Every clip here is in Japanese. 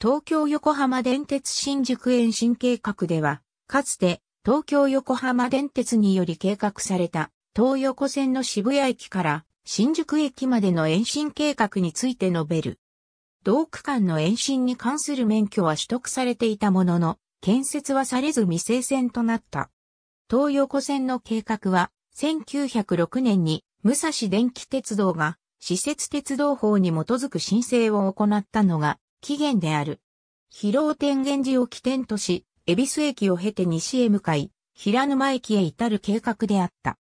東京横浜電鉄新宿延伸計画では、かつて東京横浜電鉄により計画された東横線の渋谷駅から新宿駅までの延伸計画について述べる。同区間の延伸に関する免許は取得されていたものの、建設はされず未成線となった。東横線の計画は、1906年に武蔵電気鉄道が施設鉄道法に基づく申請を行ったのが起源である。広尾天元寺を起点とし、恵比寿駅を経て西へ向かい、平沼駅へ至る計画であった。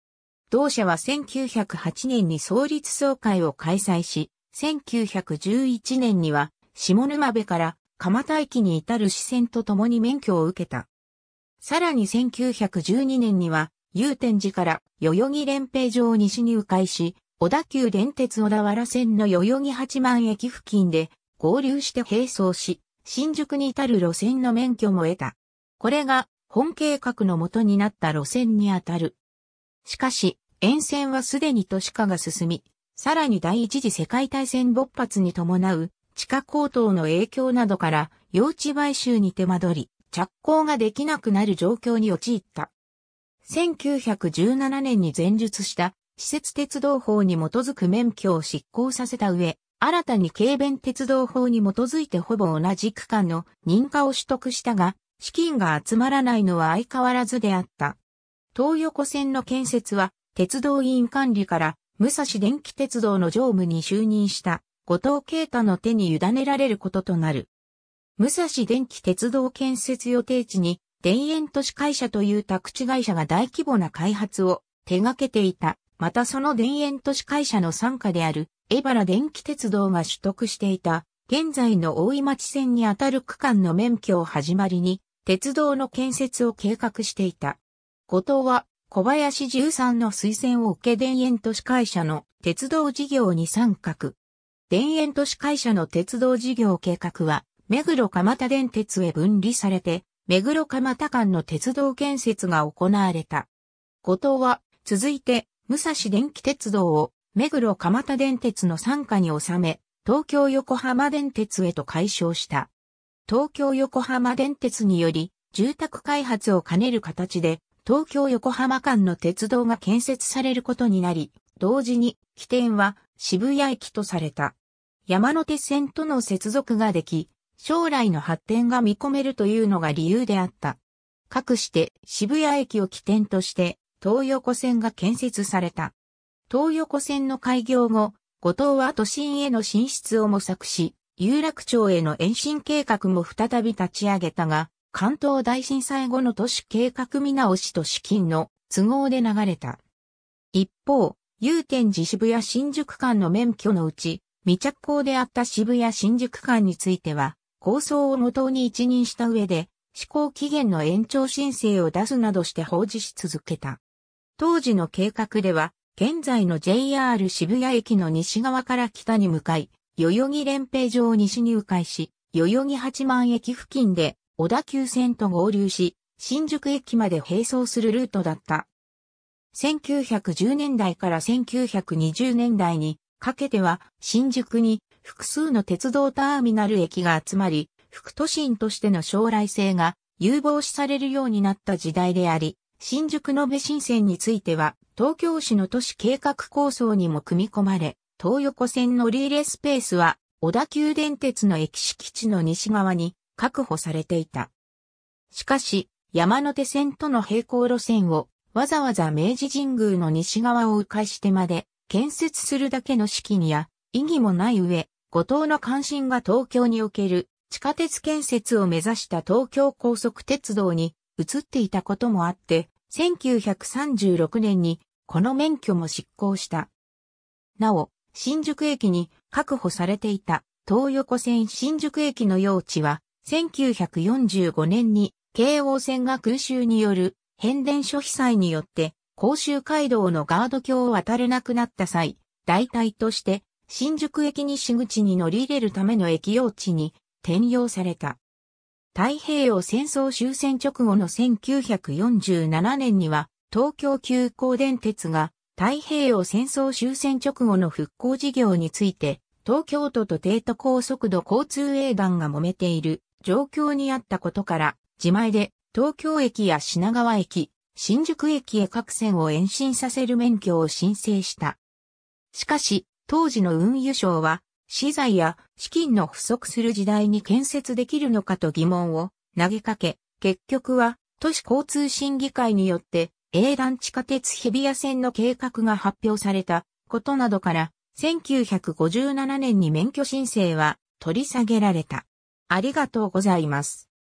同社は1908年に創立総会を開催し、1911年には下沼部から蒲田駅に至る支線とともに免許を受けた。さらに1912年には、祐天寺から代々木連平城を西に迂回し、小田急電鉄小田原線の代々木八幡駅付近で合流して並走し、新宿に至る路線の免許も得た。これが本計画の元になった路線にあたる。しかし、沿線はすでに都市化が進み、さらに第一次世界大戦勃発に伴う地下高騰の影響などから用地買収に手間取り、着工ができなくなる状況に陥った。1917年に前述した施設鉄道法に基づく免許を執行させた上、新たに軽便鉄道法に基づいてほぼ同じ区間の認可を取得したが、資金が集まらないのは相変わらずであった。東横線の建設は、鉄道委員管理から、武蔵電気鉄道の常務に就任した、後藤啓太の手に委ねられることとなる。武蔵電気鉄道建設予定地に、田園都市会社という宅地会社が大規模な開発を手掛けていた。またその田園都市会社の傘下である江原電気鉄道が取得していた、現在の大井町線にあたる区間の免許を始まりに、鉄道の建設を計画していた。後藤は、小林十三の推薦を受け田園都市会社の鉄道事業に参画。田園都市会社の鉄道事業計画は、目黒蒲田電鉄へ分離されて、目黒蒲田間の鉄道建設が行われた。後藤は、続いて、武蔵電気鉄道を目黒蒲田電鉄の傘下に収め、東京横浜電鉄へと解消した。東京横浜電鉄により、住宅開発を兼ねる形で、東京横浜間の鉄道が建設されることになり、同時に起点は渋谷駅とされた。山手線との接続ができ、将来の発展が見込めるというのが理由であった。かくして渋谷駅を起点として、東横線が建設された。東横線の開業後、後藤は都心への進出を模索し、有楽町への延伸計画も再び立ち上げたが、関東大震災後の都市計画見直しと資金の都合で流れた。一方、祐天寺渋谷新宿間の免許のうち、未着工であった渋谷新宿間については、構想をとに一任した上で、施行期限の延長申請を出すなどして放置し続けた。当時の計画では、現在の JR 渋谷駅の西側から北に向かい、代々木連平城を西に迂回し、代々木八幡駅付近で小田急線と合流し、新宿駅まで並走するルートだった。1910年代から1920年代にかけては新宿に複数の鉄道ターミナル駅が集まり、副都心としての将来性が有望視されるようになった時代であり、新宿延べ新線については東京市の都市計画構想にも組み込まれ、東横線乗り入れスペースは小田急電鉄の駅敷地の西側に確保されていた。しかし、山手線との並行路線をわざわざ明治神宮の西側を迂回してまで建設するだけの資金や意義もない上、後藤の関心が東京における地下鉄建設を目指した東京高速鉄道に移っていたこともあって、1936年にこの免許も失効した。なお、新宿駅に確保されていた東横線新宿駅の用地は1945年に京王線が空襲による変電所被災によって甲州街道のガード橋を渡れなくなった際、代替として新宿駅西口に乗り入れるための駅用地に転用された。太平洋戦争終戦直後の1947年には、東京急行電鉄が太平洋戦争終戦直後の復興事業について、東京都と低都高速度交通営団が揉めている状況にあったことから、自前で東京駅や品川駅、新宿駅へ各線を延伸させる免許を申請した。しかし、当時の運輸省は資材や資金の不足する時代に建設できるのかと疑問を投げかけ、結局は都市交通審議会によって A 団地下鉄日比谷線の計画が発表されたことなどから1957年に免許申請は取り下げられた。ありがとうございます。